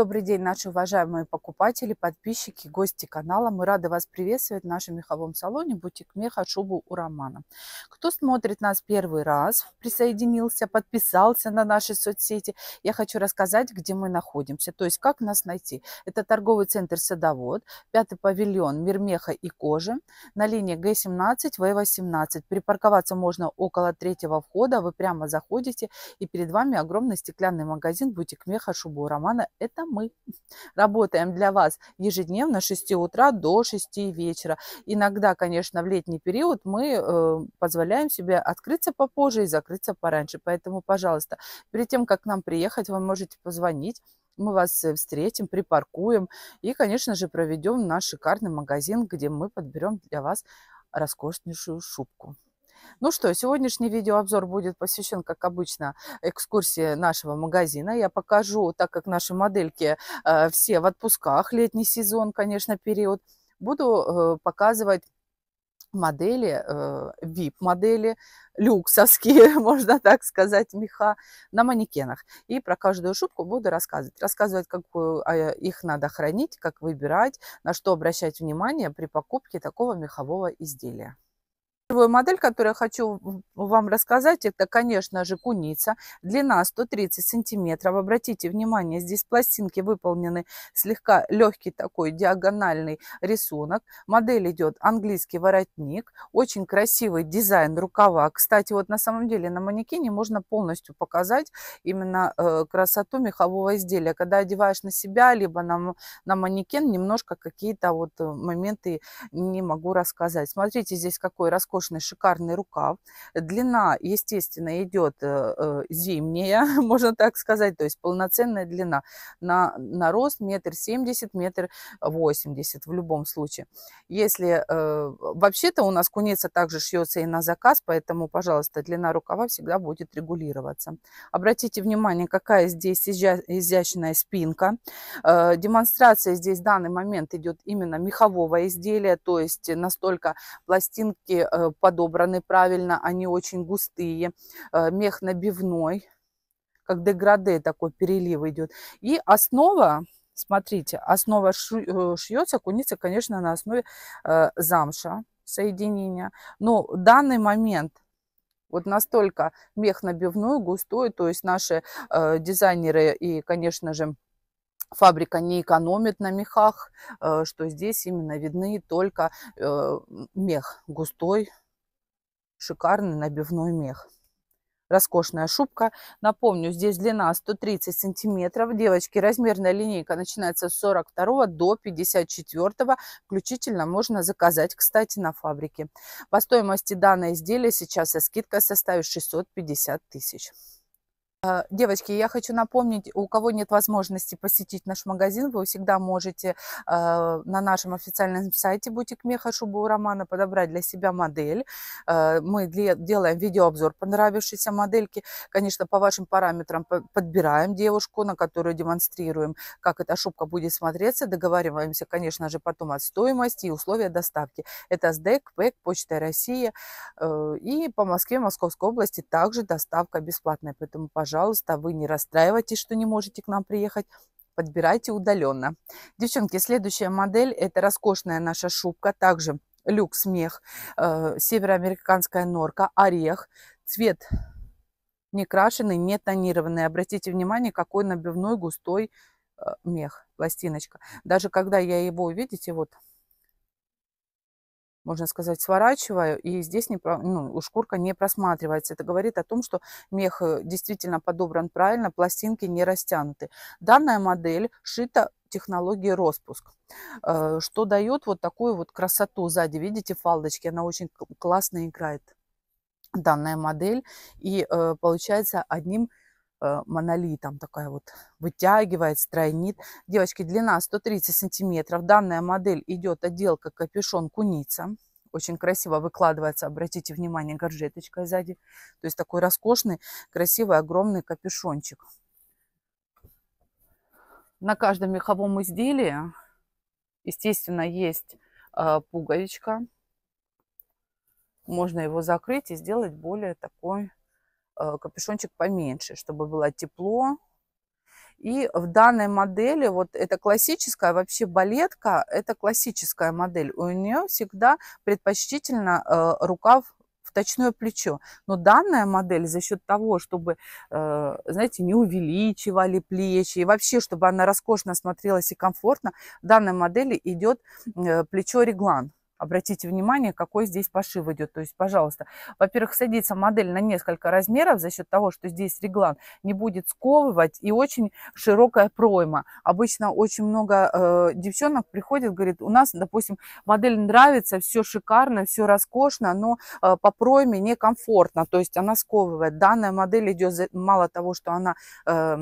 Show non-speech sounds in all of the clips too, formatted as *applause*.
Добрый день, наши уважаемые покупатели, подписчики, гости канала. Мы рады вас приветствовать в нашем меховом салоне «Бутик меха шубу у Романа». Кто смотрит нас первый раз, присоединился, подписался на наши соцсети, я хочу рассказать, где мы находимся, то есть как нас найти. Это торговый центр «Садовод», пятый павильон «Мир меха и кожи» на линии Г-17, В-18. Припарковаться можно около третьего входа, вы прямо заходите, и перед вами огромный стеклянный магазин «Бутик меха шубу у Романа». Это мы *laughs* работаем для вас ежедневно с 6 утра до 6 вечера. Иногда, конечно, в летний период мы э, позволяем себе открыться попозже и закрыться пораньше. Поэтому, пожалуйста, перед тем, как к нам приехать, вы можете позвонить, мы вас э, встретим, припаркуем и, конечно же, проведем наш шикарный магазин, где мы подберем для вас роскошнейшую шубку. Ну что, сегодняшний видеообзор будет посвящен, как обычно, экскурсии нашего магазина. Я покажу, так как наши модельки э, все в отпусках, летний сезон, конечно, период, буду э, показывать модели, VIP-модели, э, люксовские, *laughs* можно так сказать, меха на манекенах. И про каждую шубку буду рассказывать. Рассказывать, как а, их надо хранить, как выбирать, на что обращать внимание при покупке такого мехового изделия. Первую модель, которую я хочу вам рассказать, это, конечно же, куница. Длина 130 сантиметров. Обратите внимание, здесь пластинки выполнены слегка легкий такой диагональный рисунок. Модель идет английский воротник. Очень красивый дизайн рукава. Кстати, вот на самом деле на манекене можно полностью показать именно э, красоту мехового изделия. Когда одеваешь на себя, либо на, на манекен, немножко какие-то вот э, моменты не могу рассказать. Смотрите, здесь какой роскошный роскошный, шикарный рукав. Длина, естественно, идет э, э, зимняя, *laughs* можно так сказать, то есть полноценная длина. На, на рост метр семьдесят, метр восемьдесят в любом случае. Если э, вообще-то у нас куница также шьется и на заказ, поэтому, пожалуйста, длина рукава всегда будет регулироваться. Обратите внимание, какая здесь изящная спинка. Демонстрация здесь в данный момент идет именно мехового изделия, то есть настолько пластинки Э, подобраны правильно, они очень густые. Э, мех набивной, как деграде такой перелив идет. И основа, смотрите, основа э, шьется, куница, конечно, на основе замша соединения. Но в данный момент вот настолько мех набивной, густой, то есть наши э, дизайнеры и, конечно же, фабрика не экономит на мехах, э, что здесь именно видны только э, мех густой, шикарный набивной мех. Роскошная шубка. Напомню, здесь длина 130 сантиметров. Девочки, размерная линейка начинается с 42 до 54. Включительно можно заказать, кстати, на фабрике. По стоимости данное изделие сейчас со скидкой составит 650 тысяч. А, девочки, я хочу напомнить, у кого нет возможности посетить наш магазин, вы всегда можете а, на нашем официальном сайте «Бутик Меха Шубы у Романа» подобрать для себя модель. А, мы делаем видеообзор понравившейся модельки. Конечно, по вашим параметрам подбираем девушку, на которую демонстрируем, как эта шубка будет смотреться. Договариваемся, конечно же, потом о стоимости и условия доставки. Это СДЭК, ПЭК, Почта России и по Москве, Московской области также доставка бесплатная. Поэтому, пожалуйста, пожалуйста, вы не расстраивайтесь, что не можете к нам приехать подбирайте удаленно. Девчонки, следующая модель – это роскошная наша шубка, также люкс мех, э, североамериканская норка, орех, цвет не крашеный, не тонированный. Обратите внимание, какой набивной густой э, мех, пластиночка. Даже когда я его, видите, вот можно сказать, сворачиваю, и здесь не, ну, ушкурка не просматривается. Это говорит о том, что мех э, действительно подобран правильно, пластинки не растянуты. Данная модель шита технологии распуск, э, что дает вот такую вот красоту сзади. Видите, фалдочки, она очень классно играет данная модель и э, получается одним Э, монолитом, такая вот вытягивает, стройнит. Девочки, длина 130 сантиметров. Данная модель идет отделка капюшон куница. Очень красиво выкладывается, обратите внимание, горжеточка сзади. То есть такой роскошный, красивый, огромный капюшончик. На каждом меховом изделии, естественно, есть э, пуговичка. Можно его закрыть и сделать более такой Э, капюшончик поменьше, чтобы было тепло. И в данной модели, вот это классическая вообще балетка, это классическая модель. У нее всегда предпочтительно э, рукав в точное плечо. Но данная модель за счет того, чтобы, э, знаете, не увеличивали плечи, и вообще, чтобы она роскошно смотрелась и комфортно, в данной модели идет плечо реглан. Обратите внимание, какой здесь пошив идет. То есть, пожалуйста, во-первых, садится модель на несколько размеров за счет того, что здесь реглан не будет сковывать и очень широкая пройма. Обычно очень много э, девчонок приходит, говорит, у нас, допустим, модель нравится, все шикарно, все роскошно, но э, по пройме некомфортно, то есть она сковывает. Данная модель идет, за... мало того, что она... Э,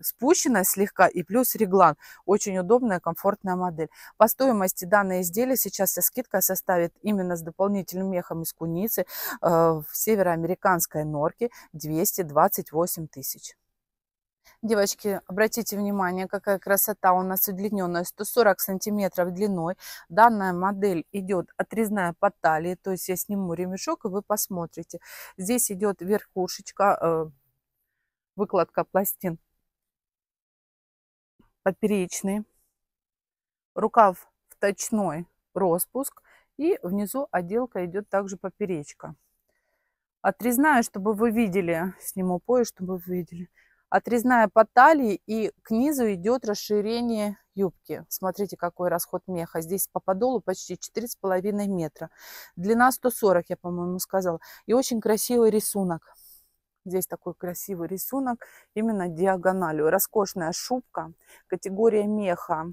спущена слегка и плюс реглан. Очень удобная, комфортная модель. По стоимости данное изделие сейчас со скидкой составит именно с дополнительным мехом из куницы э, в североамериканской норке 228 тысяч. Девочки, обратите внимание, какая красота у нас удлиненная, 140 сантиметров длиной. Данная модель идет отрезная по талии, то есть я сниму ремешок и вы посмотрите. Здесь идет верхушечка, э, выкладка пластин поперечный, рукав вточной, распуск, и внизу отделка идет также поперечка. Отрезная, чтобы вы видели, сниму пояс, чтобы вы видели. Отрезная по талии и к низу идет расширение юбки. Смотрите, какой расход меха. Здесь по подолу почти 4,5 метра. Длина 140, я, по-моему, сказала. И очень красивый рисунок. Здесь такой красивый рисунок, именно диагональю. Роскошная шубка, категория меха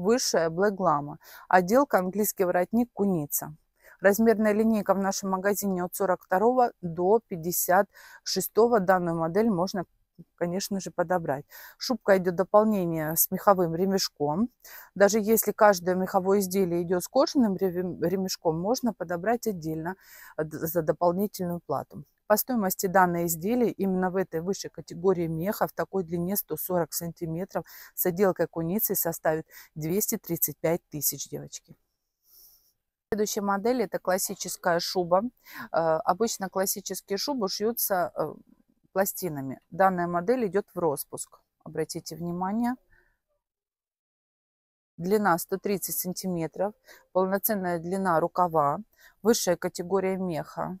высшая блэклама Отделка английский воротник куница. Размерная линейка в нашем магазине от 42 до 56. Данную модель можно, конечно же, подобрать. Шубка идет дополнение с меховым ремешком. Даже если каждое меховое изделие идет с кожаным ремешком, можно подобрать отдельно э, за дополнительную плату. По стоимости данное изделие именно в этой высшей категории меха в такой длине 140 сантиметров с отделкой куницы составит 235 тысяч, девочки. Следующая модель это классическая шуба. Э, обычно классические шубы шьются э, пластинами. Данная модель идет в распуск. Обратите внимание. Длина 130 сантиметров. Полноценная длина рукава. Высшая категория меха.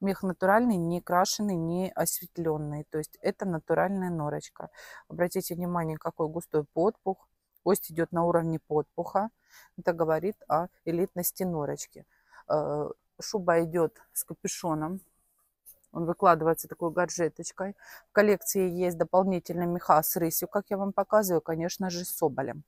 Мех натуральный, не крашеный, не осветленный. То есть это натуральная норочка. Обратите внимание, какой густой подпух. Кость идет на уровне подпуха. Это говорит о элитности норочки. Э, шуба идет с капюшоном. Он выкладывается такой горжеточкой. В коллекции есть дополнительные меха с рысью, как я вам показываю, конечно же, с соболем.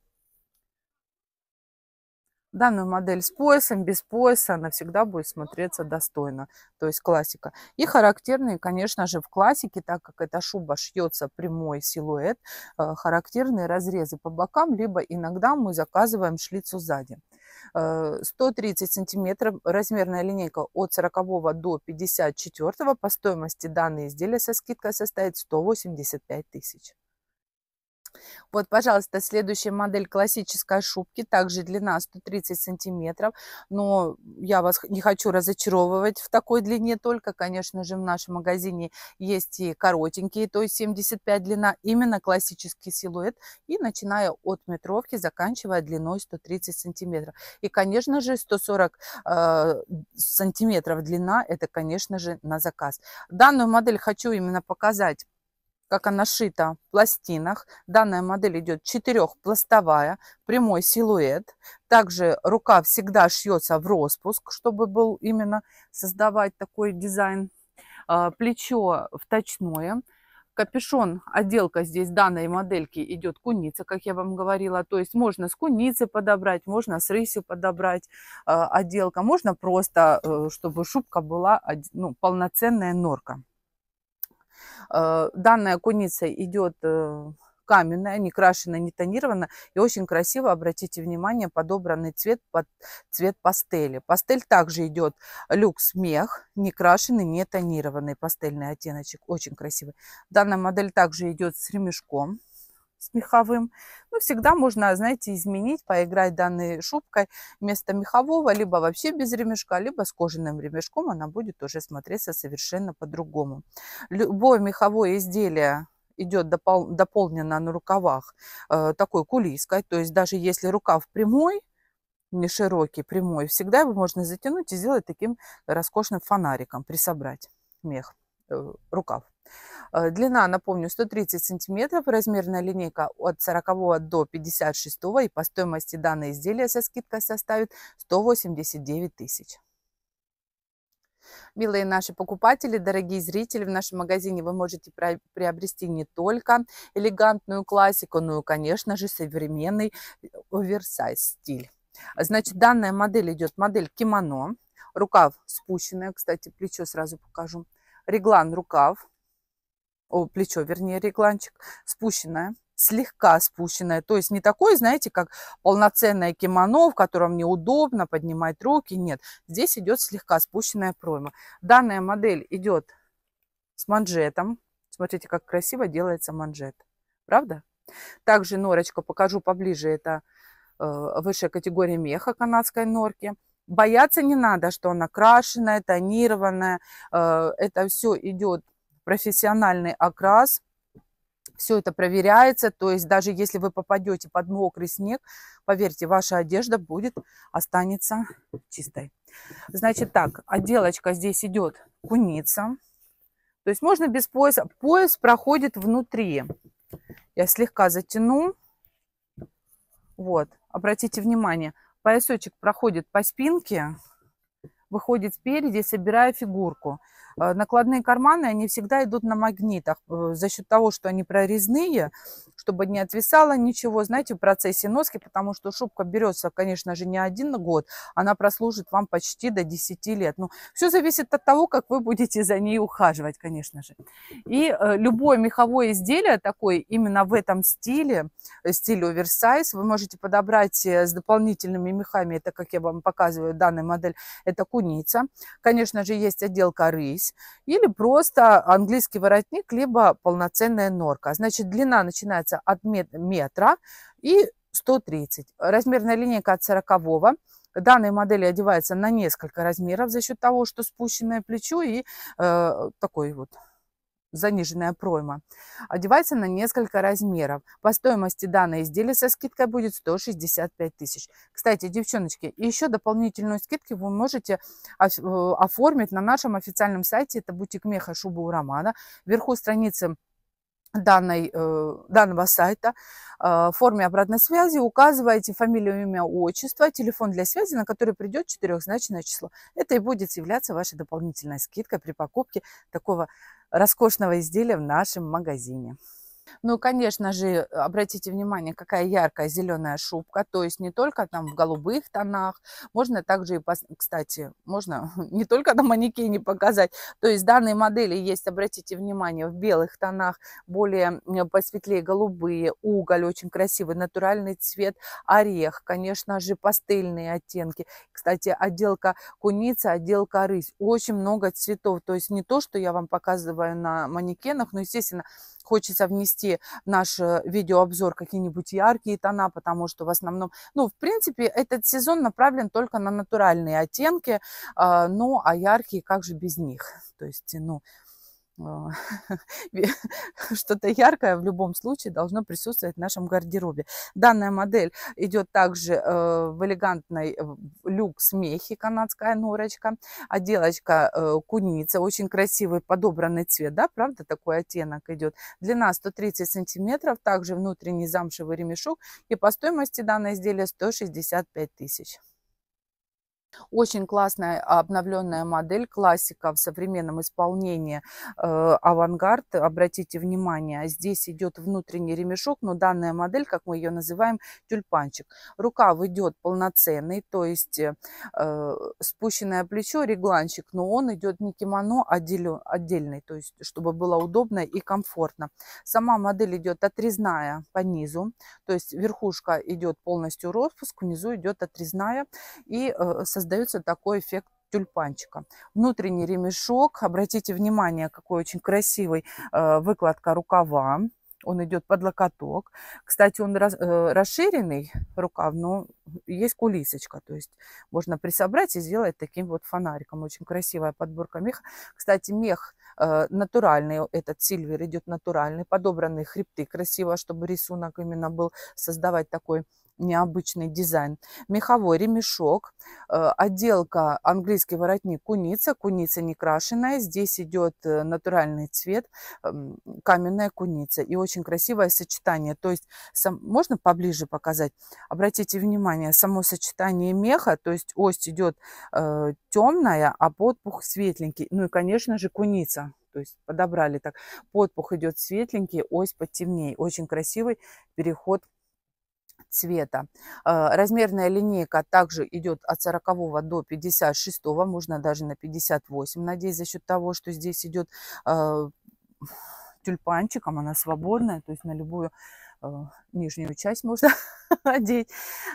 Данную модель с поясом, без пояса, она всегда будет смотреться достойно, то есть классика. И характерные, конечно же, в классике, так как эта шуба шьется прямой силуэт, э, характерные разрезы по бокам, либо иногда мы заказываем шлицу сзади. 130 э, сантиметров, размерная линейка от 40 до 54, по стоимости данное изделие со скидкой составит 185 тысяч. Вот, пожалуйста, следующая модель классической шубки, также длина 130 сантиметров, но я вас не хочу разочаровывать в такой длине только, конечно же, в нашем магазине есть и коротенькие, то есть 75 длина, именно классический силуэт, и начиная от метровки, заканчивая длиной 130 сантиметров. И, конечно же, 140 э, а, сантиметров длина, это, конечно же, на заказ. Данную модель хочу именно показать как она шита в пластинах. Данная модель идет четырехпластовая, прямой силуэт. Также рука всегда шьется в распуск, чтобы был именно создавать такой дизайн. А, плечо вточное. Капюшон, отделка здесь данной модельки идет куница, как я вам говорила. То есть можно с куницы подобрать, можно с рысью подобрать э, отделка. Можно просто, э, чтобы шубка была ну, полноценная норка. Э, данная куница идет э, каменная, не крашеная, не тонированная. И очень красиво, обратите внимание, подобранный цвет под цвет пастели. Пастель также идет люкс мех, не крашеный, не тонированный пастельный оттеночек. Очень красивый. Данная модель также идет с ремешком с меховым. Ну, всегда можно, знаете, изменить, поиграть данной шубкой вместо мехового, либо вообще без ремешка, либо с кожаным ремешком она будет уже смотреться совершенно по-другому. Любое меховое изделие идет допол дополнено на рукавах э, такой кулиской, то есть даже если рукав прямой, не широкий, прямой, всегда его можно затянуть и сделать таким роскошным фонариком, присобрать мех, э, рукав. Э, длина, напомню, 130 сантиметров, размерная линейка от 40 до 56 и по стоимости данное изделие со скидкой составит 189 тысяч. Милые наши покупатели, дорогие зрители, в нашем магазине вы можете приобрести не только элегантную классику, но и, конечно же, современный э, оверсайз стиль. Значит, данная модель идет модель кимоно, рукав спущенная, кстати, плечо сразу покажу, реглан рукав, о, плечо, вернее, регланчик, спущенное, слегка спущенное. То есть не такое, знаете, как полноценное кимоно, в котором неудобно поднимать руки. Нет, здесь идет слегка спущенная пройма. Данная модель идет с манжетом. Смотрите, как красиво делается манжет. Правда? Также норочка, покажу поближе, это э, высшая категория меха канадской норки. Бояться не надо, что она крашеная, тонированная. Э, это все идет профессиональный окрас. Все это проверяется, то есть даже если вы попадете под мокрый снег, поверьте, ваша одежда будет, останется чистой. Значит так, отделочка здесь идет куница. То есть можно без пояса. Пояс проходит внутри. Я слегка затяну. Вот, обратите внимание, поясочек проходит по спинке, выходит спереди, собирая фигурку. Э, накладные карманы, они всегда идут на магнитах э, за счет того, что они прорезные, чтобы не отвисало ничего, знаете, в процессе носки, потому что шубка берется, конечно же, не один год, она прослужит вам почти до 10 лет. Но ну, все зависит от того, как вы будете за ней ухаживать, конечно же. И э, любое меховое изделие такое, именно в этом стиле, стиле оверсайз, вы можете подобрать с дополнительными мехами, это, как я вам показываю, данная модель, это куница. Конечно же, есть отделка рысь, ввысь, или просто английский воротник, либо полноценная норка. А значит, длина начинается от метра и 130. Размерная линейка от 40 Данные модели одеваются на несколько размеров за счет того, что спущенное плечо и э, такой вот заниженная пройма. Одевается на несколько размеров. По стоимости данное изделие со скидкой будет 165 тысяч. Кстати, девчоночки, еще дополнительную скидку вы можете э, оформить на нашем официальном сайте. Это бутик меха шубы у Романа. Вверху страницы данной, э, данного сайта э, в форме обратной связи указываете фамилию, имя, отчество, телефон для связи, на который придет четырехзначное число. Это и будет являться вашей дополнительной скидкой при покупке такого роскошного изделия в нашем магазине. Ну, конечно же, обратите внимание, какая яркая зеленая шубка, то есть не только там в голубых тонах, можно также и, кстати, можно *laughs* не только на манекене показать, то есть данные модели есть, обратите внимание, в белых тонах, более посветлее голубые, уголь очень красивый, натуральный цвет, орех, конечно же, пастельные оттенки, кстати, отделка куница, отделка рысь, очень много цветов, то есть не то, что я вам показываю на манекенах, но, естественно, хочется внести внести наш э, видеообзор какие-нибудь яркие тона, потому что в основном, ну, в принципе, этот сезон направлен только на натуральные оттенки, а, ну, а яркие, как же без них? То есть, ну, а, *laughs* *laughs* что-то яркое в любом случае должно присутствовать в нашем гардеробе. Данная модель идет также э, в элегантной люкс мехи, канадская норочка, отделочка э, куница, очень красивый подобранный цвет, да, правда, такой оттенок идет. Длина 130 сантиметров, также внутренний замшевый ремешок и по стоимости данное изделие 165 тысяч. Очень классная обновленная модель, классика в современном исполнении э, авангард. Обратите внимание, здесь идет внутренний ремешок, но данная модель, как мы ее называем, тюльпанчик. Рукав идет полноценный, то есть э, спущенное плечо, регланчик, но он идет не кимоно, а отдельный, то есть чтобы было удобно и комфортно. Сама модель идет отрезная по низу, то есть верхушка идет полностью распуск, внизу идет отрезная и э, создает создается такой эффект тюльпанчика. Внутренний ремешок, обратите внимание, какой очень красивый э, выкладка рукава. Он идет под локоток. Кстати, он э, расширенный рукав, но есть кулисочка. То есть можно присобрать и сделать таким вот фонариком. Очень красивая подборка меха. Кстати, мех э, натуральный, этот сильвер идет натуральный. Подобранные хребты красиво, чтобы рисунок именно был создавать такой необычный дизайн. Меховой ремешок, э, отделка английский воротник куница, куница не крашеная, здесь идет э, натуральный цвет, эм, каменная куница и очень красивое сочетание. То есть, сам, можно поближе показать? Обратите внимание, само сочетание меха, то есть ось идет э, темная, а подпух светленький. Ну и, конечно же, куница то есть подобрали так. Подпух идет светленький, ось потемнее. Очень красивый переход цвета. А, размерная линейка также идет от 40 до 56, можно даже на 58, надеюсь, за счет того, что здесь идет а, тюльпанчиком, она свободная, то есть на любую а, нижнюю часть можно *laughs* одеть.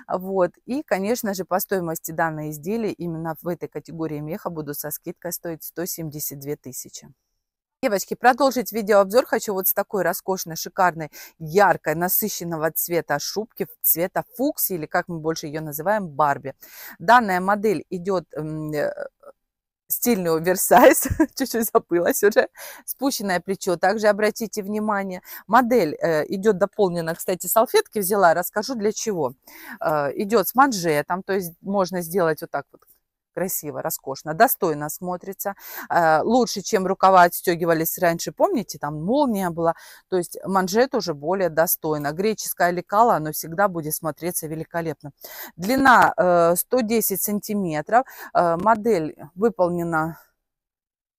Вот. И, конечно же, по стоимости данного изделия именно в этой категории меха буду со скидкой стоить 172 тысячи. Девочки, продолжить видеообзор хочу вот с такой роскошной, шикарной, яркой, насыщенного цвета шубки, цвета фукси, или как мы больше ее называем, Барби. Данная модель идет э, стильный оверсайз, *laughs* чуть-чуть запылась уже, спущенное плечо. Также обратите внимание, модель э, идет дополнена, кстати, салфетки взяла, расскажу для чего. Э, идет с манжетом, то есть можно сделать вот так вот красиво, роскошно, достойно смотрится. Э, лучше, чем рукава отстегивались раньше, помните, там молния была. То есть манжет уже более достойно. Греческое лекало, оно всегда будет смотреться великолепно. Длина 110 э, сантиметров. Э, модель выполнена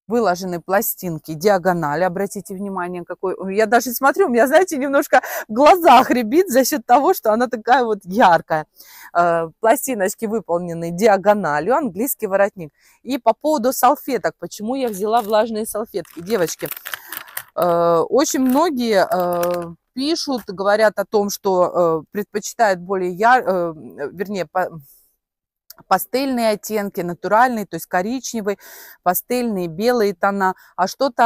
выложены пластинки диагонали. Обратите внимание, какой... Я даже смотрю, у меня, знаете, немножко в глазах ребит за счет того, что она такая вот яркая. Э, пластиночки выполнены диагональю, английский воротник. И по поводу салфеток, почему я взяла влажные салфетки. Девочки, э, очень многие э, пишут, говорят о том, что предпочитают более яр... вернее, пастельные оттенки, натуральные, то есть коричневый, пастельные, белые тона, а что-то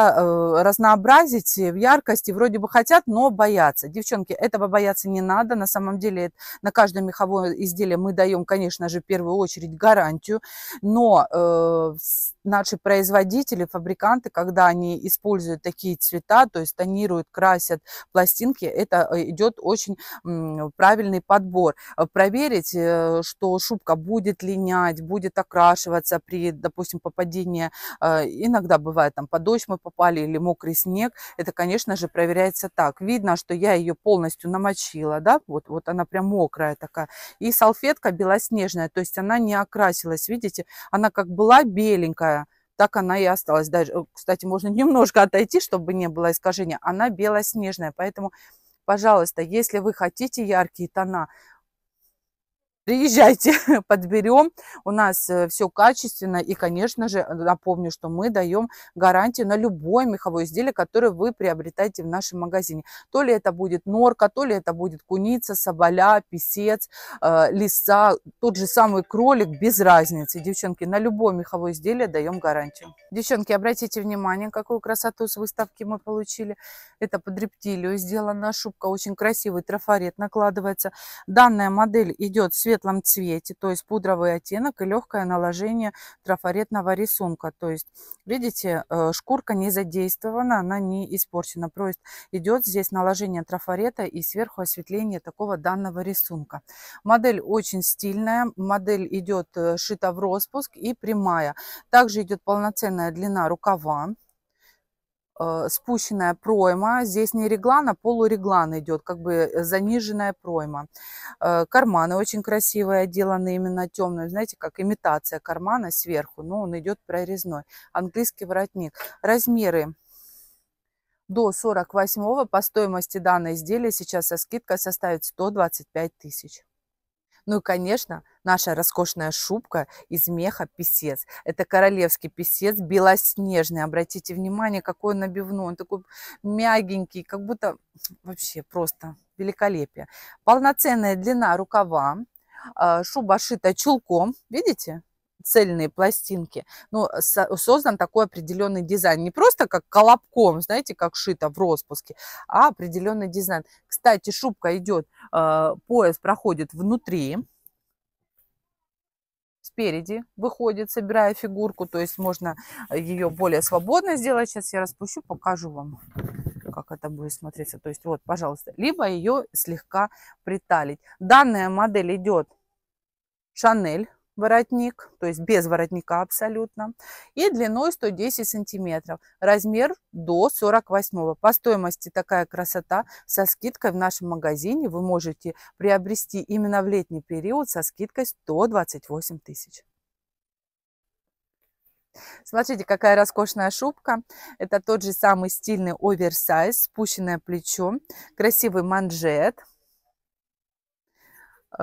э, разнообразить в яркости вроде бы хотят, но боятся. Девчонки, этого бояться не надо, на самом деле на каждое меховое изделие мы даем, конечно же, в первую очередь гарантию, но э, наши производители, фабриканты, когда они используют такие цвета, то есть тонируют, красят пластинки, это э, идет очень м, правильный подбор. Э, проверить, э, что шубка будет будет линять, будет окрашиваться при, допустим, попадении. Э, иногда бывает там под дождь мы попали или мокрый снег. Это, конечно же, проверяется так. Видно, что я ее полностью намочила, да, вот, вот она прям мокрая такая. И салфетка белоснежная, то есть она не окрасилась, видите, она как была беленькая, так она и осталась. Даже, э, кстати, можно немножко отойти, чтобы не было искажения. Она белоснежная, поэтому, пожалуйста, если вы хотите яркие тона, Приезжайте, *laughs* подберем. У нас э, все качественно. И, конечно же, напомню, что мы даем гарантию на любое меховое изделие, которое вы приобретаете в нашем магазине. То ли это будет норка, то ли это будет куница, соболя, писец, э, лиса, тот же самый кролик, без разницы. Девчонки, на любое меховое изделие даем гарантию. Девчонки, обратите внимание, какую красоту с выставки мы получили. Это под рептилию сделана шубка, очень красивый трафарет накладывается. Данная модель идет свет светлом цвете, то есть пудровый оттенок и легкое наложение трафаретного рисунка. То есть, видите, э, шкурка не задействована, она не испорчена. То есть идет здесь наложение трафарета и сверху осветление такого данного рисунка. Модель очень стильная, модель идет э, шита в распуск и прямая. Также идет полноценная длина рукава Э, спущенная пройма. Здесь не реглан, а полуреглан идет, как бы э, заниженная пройма. Э, карманы очень красивые, отделаны именно темным. Знаете, как имитация кармана сверху, но он идет прорезной. Английский воротник. Размеры до 48 по стоимости данного изделия сейчас со скидкой составит 125 тысяч. Ну и, конечно, наша роскошная шубка из меха писец. Это королевский писец, белоснежный. Обратите внимание, какой он набивной. Он такой мягенький, как будто вообще просто великолепие. Полноценная длина рукава. А, шуба шита чулком. Видите? цельные пластинки, но ну, создан такой определенный дизайн. Не просто как колобком, знаете, как шито в распуске, а определенный дизайн. Кстати, шубка идет, а, пояс проходит внутри, спереди выходит, собирая фигурку, то есть можно э, ее более свободно сделать. Сейчас я распущу, покажу вам, как это будет смотреться. То есть вот, пожалуйста, либо ее слегка приталить. Данная модель идет Шанель воротник, то есть без воротника абсолютно, и длиной 110 сантиметров, размер до 48. По стоимости такая красота со скидкой в нашем магазине вы можете приобрести именно в летний период со скидкой 128 тысяч. Смотрите, какая роскошная шубка. Это тот же самый стильный оверсайз, спущенное плечо, красивый манжет –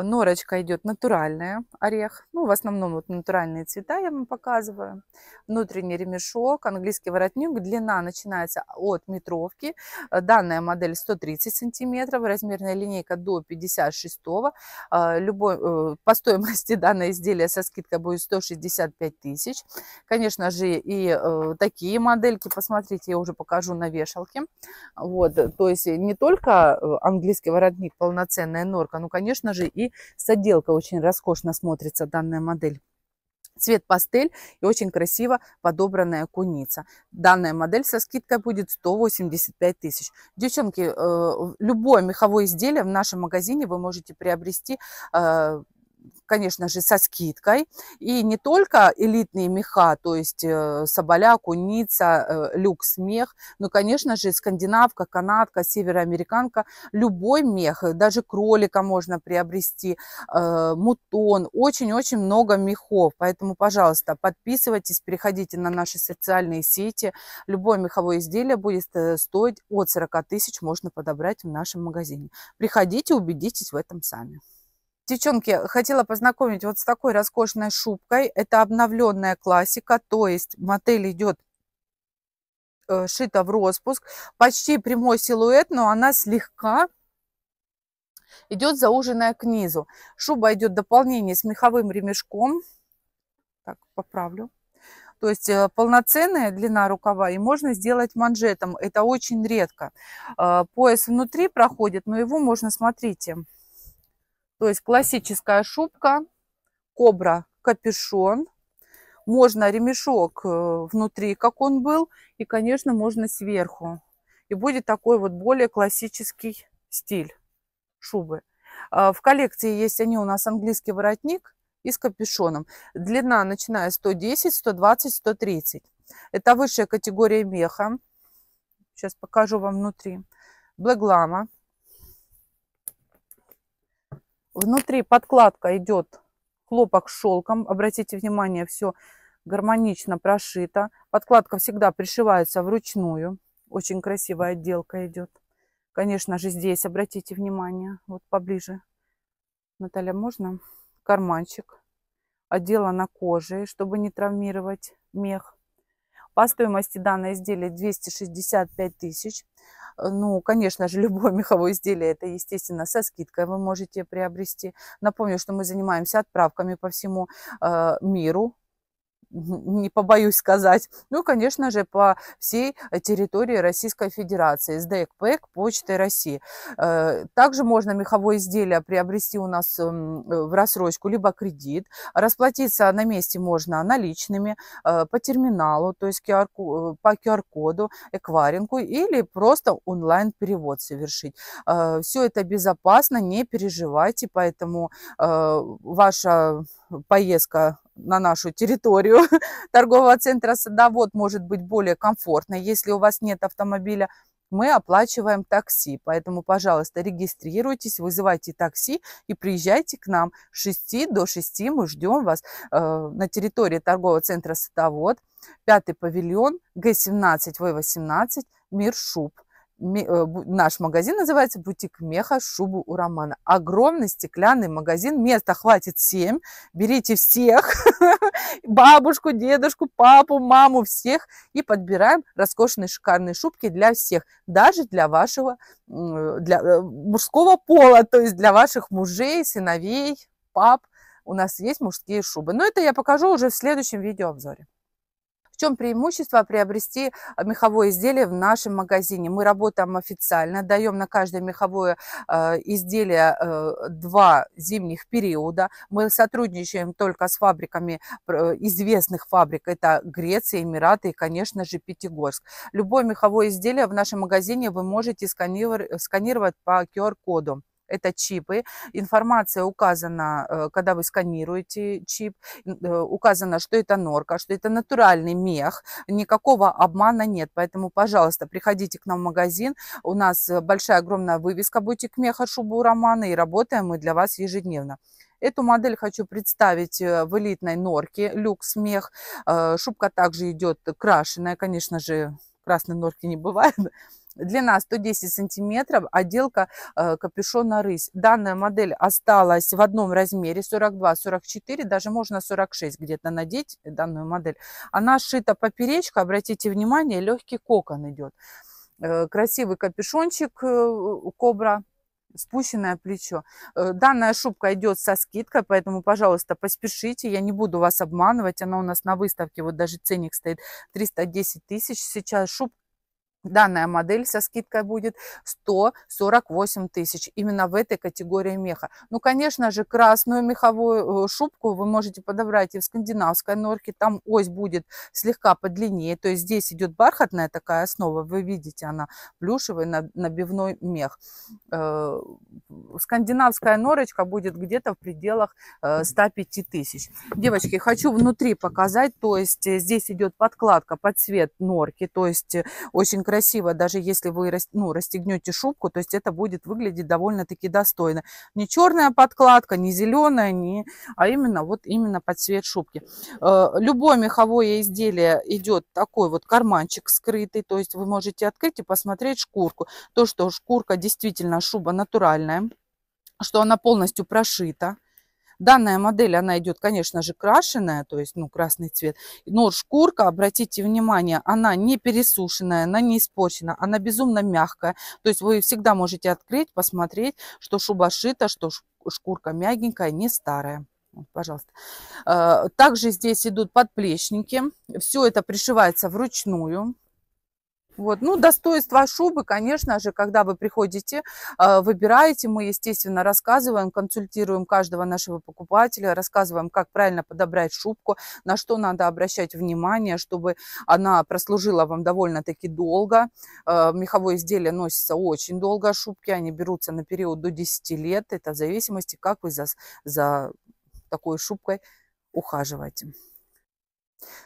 Норочка идет натуральная орех. Ну, в основном вот натуральные цвета я вам показываю. Внутренний ремешок, английский воротник. Длина начинается от метровки. Э, данная модель 130 сантиметров. Размерная линейка до 56. Э, любой, э, по стоимости *laughs* данное изделие со скидкой будет 165 тысяч. Конечно же и такие модельки, посмотрите, я уже покажу на вешалке. Вот, то есть не только английский воротник, полноценная норка, но, конечно же, и с отделкой очень роскошно смотрится данная модель. Цвет пастель и очень красиво подобранная куница. Данная модель со скидкой будет 185 тысяч. Девчонки, любое меховое изделие в нашем магазине вы можете приобрести конечно же, со скидкой. И не только элитные меха, то есть э, соболя, куница, э, люкс мех, но, конечно же, скандинавка, канадка, североамериканка, любой мех, даже кролика можно приобрести, э, мутон, очень-очень много мехов. Поэтому, пожалуйста, подписывайтесь, переходите на наши социальные сети. Любое меховое изделие будет стоить от 40 тысяч, можно подобрать в нашем магазине. Приходите, убедитесь в этом сами. Девчонки, хотела познакомить вот с такой роскошной шубкой. Это обновленная классика, то есть модель идет э, шита в распуск. Почти прямой силуэт, но она слегка идет зауженная к низу. Шуба идет в дополнение с меховым ремешком. Так, поправлю. То есть э, полноценная длина рукава и можно сделать манжетом. Это очень редко. Э, пояс внутри проходит, но его можно, смотрите, то есть классическая шубка, кобра, капюшон. Можно ремешок э, внутри, как он был, и, конечно, можно сверху. И будет такой вот более классический стиль шубы. А, в коллекции есть они у нас английский воротник и с капюшоном. Длина начиная 110, 120, 130. Это высшая категория меха. Сейчас покажу вам внутри. Блэглама. Внутри подкладка идет хлопок с шелком. Обратите внимание, все гармонично прошито. Подкладка всегда пришивается вручную. Очень красивая отделка идет. Конечно же, здесь обратите внимание, вот поближе. Наталья, можно? Карманчик. Отделана кожей, чтобы не травмировать мех. По стоимости данное изделие 265 тысяч. Ну, конечно же, *laughs* любое меховое изделие, это, естественно, со скидкой вы можете приобрести. Напомню, что мы занимаемся отправками по всему э, миру не побоюсь сказать. Ну, конечно же, по всей территории Российской Федерации, СДЭК, ПЭК, Почты России. Э, также можно меховое изделие приобрести у нас эм, э, в рассрочку, либо кредит. Расплатиться на месте можно наличными, э, по терминалу, то есть QR, по QR-коду, Экваринку, или просто онлайн-перевод совершить. Все это безопасно, не переживайте, поэтому ваша поездка на нашу территорию *laughs* торгового центра «Садовод» может быть более комфортно. Если у вас нет автомобиля, мы оплачиваем такси. Поэтому, пожалуйста, регистрируйтесь, вызывайте такси и приезжайте к нам с 6 до 6. Мы ждем вас э, на территории торгового центра «Садовод», пятый павильон, Г-17, В-18, Мир Шуб. Э, наш магазин называется «Бутик меха шубу у Романа». Огромный стеклянный магазин, места хватит семь, берите всех, *laughs* бабушку, дедушку, папу, маму, всех, и подбираем роскошные шикарные шубки для всех, даже для вашего, э, для э, мужского пола, то есть для ваших мужей, сыновей, пап, у нас есть мужские шубы. Но это я покажу уже в следующем видеообзоре. В чем преимущество приобрести а, меховое изделие в нашем магазине? Мы работаем официально, даем на каждое меховое а, изделие э, два зимних периода. Мы сотрудничаем только с фабриками известных фабрик. Это Греция, Эмираты и, конечно же, Пятигорск. Любое меховое изделие в нашем магазине вы можете э, сканировать по QR-коду это чипы. Информация указана, э, когда вы сканируете чип, э, указано, что это норка, что это натуральный мех, никакого обмана нет. Поэтому, пожалуйста, приходите к нам в магазин. У нас э, большая огромная вывеска «Бутик меха шубу Романа» и работаем мы для вас ежедневно. Эту модель хочу представить в элитной норке «Люкс мех». Шубка также идет крашеная, конечно же, красной норки не бывает, Длина 110 сантиметров, отделка э, капюшона рысь. Данная модель осталась в одном размере 42-44, даже можно 46 где-то надеть данную модель. Она сшита поперечка, обратите внимание, легкий кокон идет. Э, красивый капюшончик э, кобра спущенное плечо. Данная шубка идет со скидкой, поэтому, пожалуйста, поспешите. Я не буду вас обманывать. Она у нас на выставке, вот даже ценник стоит 310 тысяч. Сейчас шубка Данная модель со скидкой будет 148 тысяч именно в этой категории меха. Ну, конечно же, красную меховую э, шубку вы можете подобрать и в скандинавской норке. Там ось будет слегка подлиннее. То есть здесь идет бархатная такая основа. Вы видите, она плюшевый набивной мех. Э, скандинавская норочка будет где-то в пределах 105 э, тысяч. Девочки, хочу внутри показать. То есть здесь идет подкладка под цвет норки. То есть очень красиво, даже если вы ну, расстегнете шубку, то есть это будет выглядеть довольно-таки достойно. Не черная подкладка, не зеленая, не... а именно вот именно под цвет шубки. Э, любое меховое изделие идет такой вот карманчик скрытый, то есть вы можете открыть и посмотреть шкурку. То, что шкурка действительно шуба натуральная, что она полностью прошита, Данная модель, она идет, конечно же, крашеная, то есть, ну, красный цвет. Но шкурка, обратите внимание, она не пересушенная, она не испорчена, она безумно мягкая. То есть вы всегда можете открыть, посмотреть, что шуба шита, что шкурка мягенькая, не старая. Вот, пожалуйста. А, также здесь идут подплечники. Все это пришивается вручную. Вот. Ну, достоинство шубы, конечно же, когда вы приходите, а, выбираете, мы, естественно, рассказываем, консультируем каждого нашего покупателя, рассказываем, как правильно подобрать шубку, на что надо обращать внимание, чтобы она прослужила вам довольно-таки долго. А, меховое изделие носится очень долго, шубки, они берутся на период до 10 лет, это в зависимости, как вы за, за такой шубкой ухаживаете.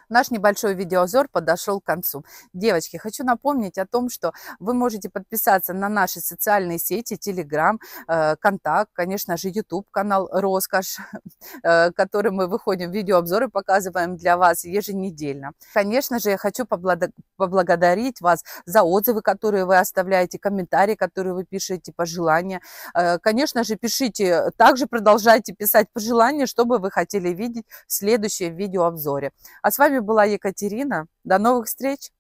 Наш небольшой видеообзор подошел к концу. Девочки, хочу напомнить о том, что вы можете подписаться на наши социальные сети, Телеграм, э, Контакт, конечно же, YouTube канал Роскошь, *laughs* э, который мы выходим видеообзоры, показываем для вас еженедельно. Конечно же, я хочу поблагодарить вас за отзывы, которые вы оставляете, комментарии, которые вы пишете, пожелания. Э, конечно же, пишите, также продолжайте писать пожелания, что бы вы хотели видеть в следующем видеообзоре. А с вами была Екатерина. До новых встреч!